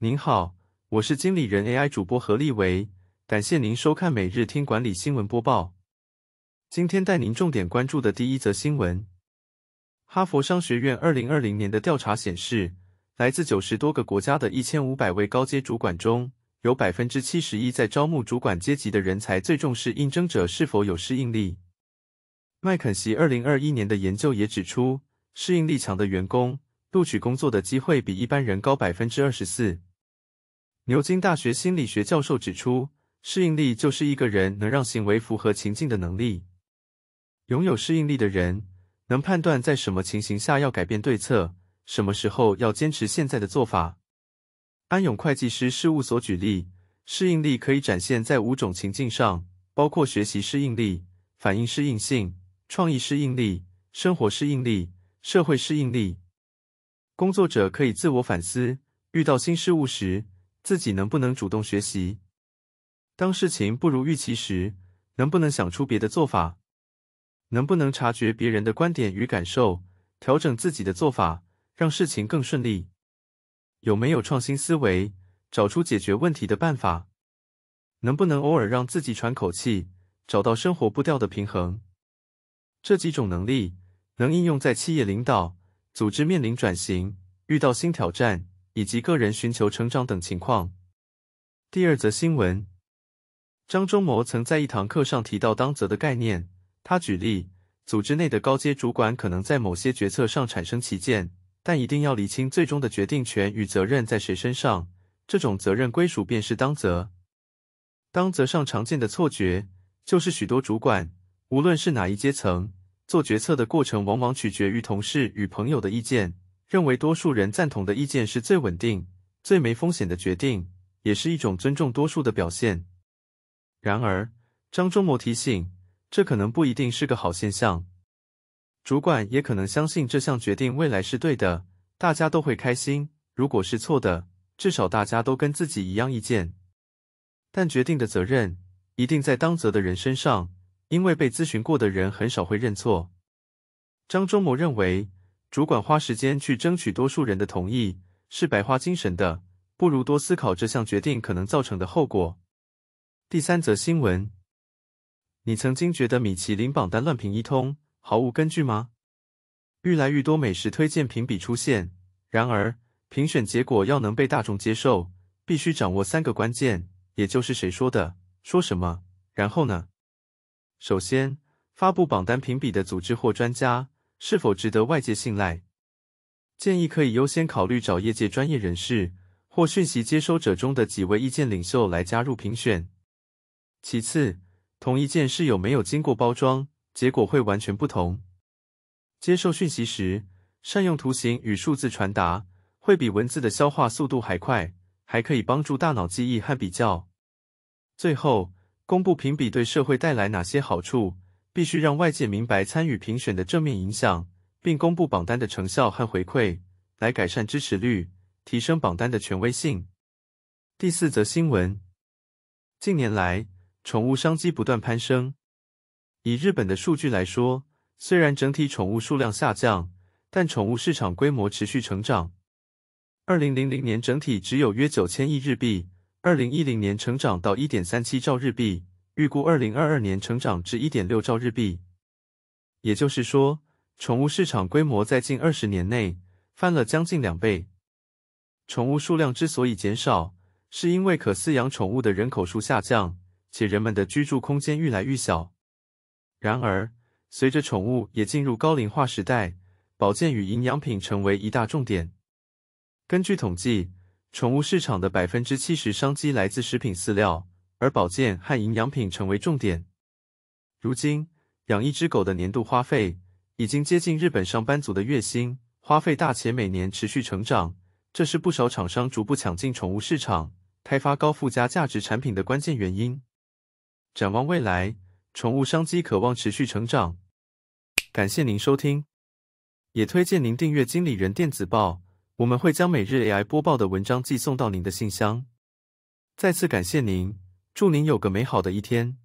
您好，我是经理人 AI 主播何立维，感谢您收看每日听管理新闻播报。今天带您重点关注的第一则新闻：哈佛商学院二零二零年的调查显示，来自九十多个国家的一千五百位高阶主管中，有百分之七十一在招募主管阶级的人才最重视应征者是否有适应力。麦肯锡二零二一年的研究也指出，适应力强的员工录取工作的机会比一般人高百分之二十四。牛津大学心理学教授指出，适应力就是一个人能让行为符合情境的能力。拥有适应力的人，能判断在什么情形下要改变对策，什么时候要坚持现在的做法。安永会计师事务所举例，适应力可以展现在五种情境上，包括学习适应力、反应适应性、创意适应力、生活适应力、社会适应力。工作者可以自我反思，遇到新事物时。自己能不能主动学习？当事情不如预期时，能不能想出别的做法？能不能察觉别人的观点与感受，调整自己的做法，让事情更顺利？有没有创新思维，找出解决问题的办法？能不能偶尔让自己喘口气，找到生活步调的平衡？这几种能力能应用在企业领导、组织面临转型、遇到新挑战。以及个人寻求成长等情况。第二则新闻，张忠谋曾在一堂课上提到“当责”的概念。他举例，组织内的高阶主管可能在某些决策上产生歧见，但一定要厘清最终的决定权与责任在谁身上。这种责任归属便是“当责”。当责上常见的错觉，就是许多主管，无论是哪一阶层，做决策的过程往往取决于同事与朋友的意见。认为多数人赞同的意见是最稳定、最没风险的决定，也是一种尊重多数的表现。然而，张忠谋提醒，这可能不一定是个好现象。主管也可能相信这项决定未来是对的，大家都会开心。如果是错的，至少大家都跟自己一样意见。但决定的责任一定在当责的人身上，因为被咨询过的人很少会认错。张忠谋认为。主管花时间去争取多数人的同意是白花精神的，不如多思考这项决定可能造成的后果。第三则新闻，你曾经觉得米其林榜单乱评一通毫无根据吗？愈来愈多美食推荐评比出现，然而评选结果要能被大众接受，必须掌握三个关键，也就是谁说的，说什么，然后呢？首先，发布榜单评比的组织或专家。是否值得外界信赖？建议可以优先考虑找业界专业人士或讯息接收者中的几位意见领袖来加入评选。其次，同一件事有没有经过包装，结果会完全不同。接受讯息时，善用图形与数字传达，会比文字的消化速度还快，还可以帮助大脑记忆和比较。最后，公布评比对社会带来哪些好处？必须让外界明白参与评选的正面影响，并公布榜单的成效和回馈，来改善支持率，提升榜单的权威性。第四则新闻：近年来，宠物商机不断攀升。以日本的数据来说，虽然整体宠物数量下降，但宠物市场规模持续成长。二零零零年整体只有约九千亿日币，二零一零年成长到一点三七兆日币。预估二零二二年成长至一点六兆日币，也就是说，宠物市场规模在近二十年内翻了将近两倍。宠物数量之所以减少，是因为可饲养宠物的人口数下降，且人们的居住空间愈来愈小。然而，随着宠物也进入高龄化时代，保健与营养品成为一大重点。根据统计，宠物市场的百分之七十商机来自食品饲料。而保健和营养品成为重点。如今，养一只狗的年度花费已经接近日本上班族的月薪，花费大且每年持续成长，这是不少厂商逐步抢进宠物市场、开发高附加价值产品的关键原因。展望未来，宠物商机渴望持续成长。感谢您收听，也推荐您订阅《经理人电子报》，我们会将每日 AI 播报的文章寄送到您的信箱。再次感谢您。祝您有个美好的一天。